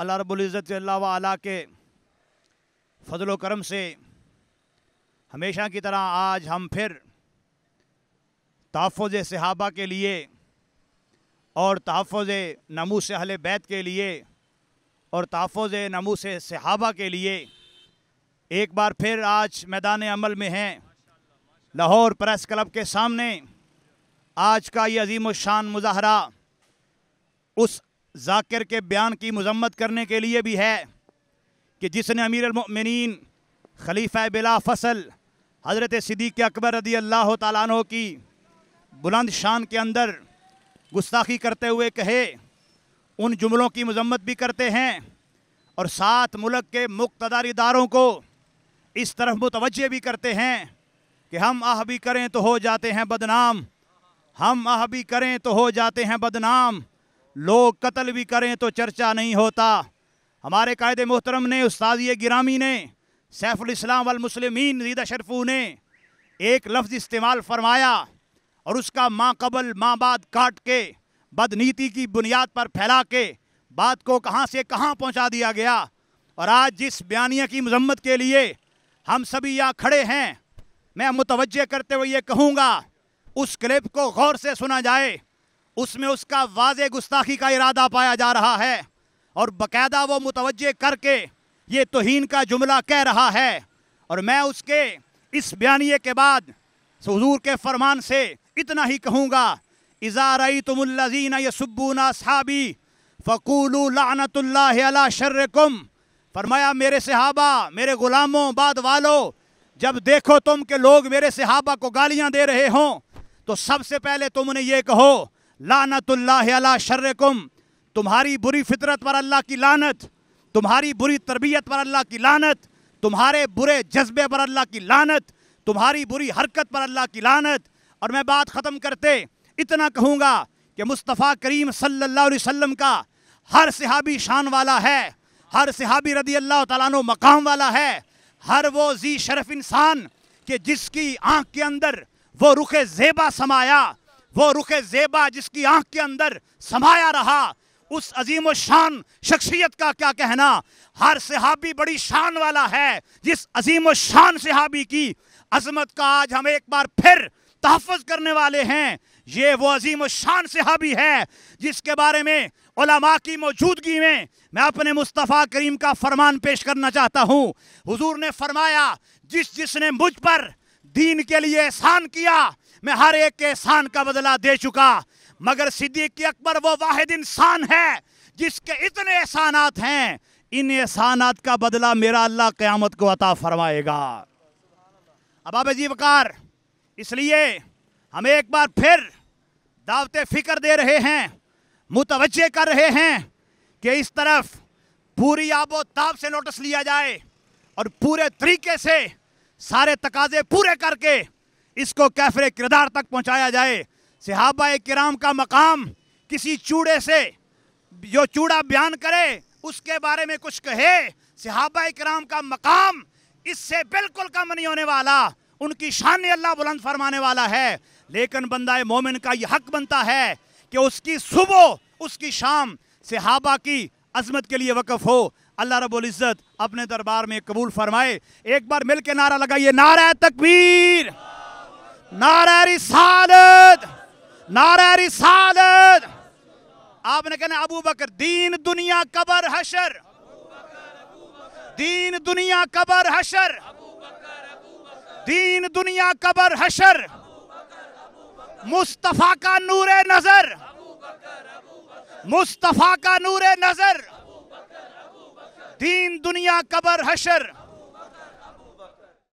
अल्लाह रबुल्ज़त वाला के फजल करम से हमेशा की तरह आज हम फिर तहफ़ सहाबा के लिए और तहफ़ नमूस अहल बैत के लिए और तहफ़ नमूस सहाबा के लिए एक बार फिर आज मैदान अमल में हैं लाहौर प्रेस क्लब के सामने आज का ये अजीम शान मुजाहरा उस जाकिर के बयान की मजम्मत करने के लिए भी है कि जिसने अमीरमिन खलीफा बिला फसल हज़रत सिद्दीक अकबर रदी अल्लाह तु की बुलंद शान के अंदर गुस्ताखी करते हुए कहे उन जुमलों की मजम्मत भी करते हैं और साथ मुल्क के मुख्तदार इदारों को इस तरफ मुतव भी करते हैं कि हम आह भी करें तो हो जाते हैं बदनाम हम आह भी करें तो हो जाते हैं बदनाम लोग कत्ल भी करें तो चर्चा नहीं होता हमारे कायद मोहतरम ने उस्ताद गिरामी ने सैफुलस्लाम वालमसलमिन रीदा शरफू ने एक लफ्ज़ इस्तेमाल फरमाया और उसका माँ कबल माँ बाद काट के बदनीति की बुनियाद पर फैला के बात को कहाँ से कहाँ पहुँचा दिया गया और आज जिस बयानिया की मजम्मत के लिए हम सभी यहाँ खड़े हैं मैं मुतवजह करते हुए ये कहूँगा उस क्लिप को गौर से सुना जाए उसमें उसका वाज गुस्ताखी का इरादा पाया जा रहा है और बाकायदा वो मुतवजह करके ये तोहन का जुमला कह रहा है और मैं उसके इस बयानी के बाद हजूर के फरमान से इतना ही कहूँगा इज़ारई तुमल्लिन यसुब्बूना सहाबी फ़कूलू लानतल्ला शर्रकुम फरमाया मेरे सहाबा मेरे ग़ुलामों बाद वालो जब देखो तुम के लोग मेरे सहाबा को गालियाँ दे रहे हों तो सबसे पहले तुम उन्हें ये कहो अला शर्रकुम तुम्हारी बुरी फितरत पर अल्लाह की लानत तुम्हारी बुरी तरबियत पर अल्लाह की लानत तुम्हारे बुरे जज्बे पर अल्लाह की लानत तुम्हारी बुरी हरकत पर अल्लाह की लानत और मैं बात ख़त्म करते इतना कहूँगा कि मुस्तफ़ा करीम सल्लल्लाहु अलैहि वसल्लम का हर सिहाबी शान वाला है हर सिहाबी रदी अल्लाह तु मकाम वाला है हर वो जी शरफ इंसान कि जिसकी आँख के अंदर वो रुख ज़ेबा समाया वो रुख जेबा जिसकी आंख के अंदर समाया रहा उस अजीम शान शख्सियत का क्या कहना हर सिहाबी बड़ी शान वाला है जिस अजीम शान सिहाबी की अजमत का आज हम एक बार फिर तहफ़ करने वाले हैं ये वो अजीम शान सिहाबी है जिसके बारे में उलमा की मौजूदगी में मैं अपने मुस्तफ़ा करीम का फरमान पेश करना चाहता हूँ हजूर ने फरमाया जिस जिसने मुझ पर दीन के लिए एहसान किया मैं हर एक के एहसान का बदला दे चुका मगर सिद्दीक अकबर वो वाहिद इंसान है जिसके इतने एहसानात हैं इन एहसानात का बदला मेरा अल्लाह क़यामत को अता फरमाएगा अब आप अजीब कार इसलिए हम एक बार फिर दावत फ़िक्र दे रहे हैं मुतवजे कर रहे हैं कि इस तरफ पूरी आबोताब से नोटिस लिया जाए और पूरे तरीके से सारे तकाजे पूरे करके इसको कैफर किरदार तक पहुंचाया जाए सिहाबा कराम का मकाम किसी चूड़े से जो चूड़ा बयान करे उसके बारे में कुछ कहे सिहाबा कराम का मकाम इससे बिल्कुल कम नहीं होने वाला उनकी शान अल्लाह बुलंद फरमाने वाला है लेकिन बंदा मोमिन का यह हक बनता है कि उसकी सुबह उसकी शाम सिहाबा की अजमत के लिए वक़फ़ हो अल्लाह इज्जत अपने दरबार में कबूल फरमाए एक बार मिल के नारा लगाइए नारा तकबीर नारा रिसालत नारा रिसालत आपने कहना अबू बकर दीन दुनिया कबर हशर दीन दुनिया कबर हशर दीन दुनिया कबर हशर मुस्तफ़ा का नूर नज़र मुस्तफ़ा का नूर नज़र दीन दुनिया कबर हशर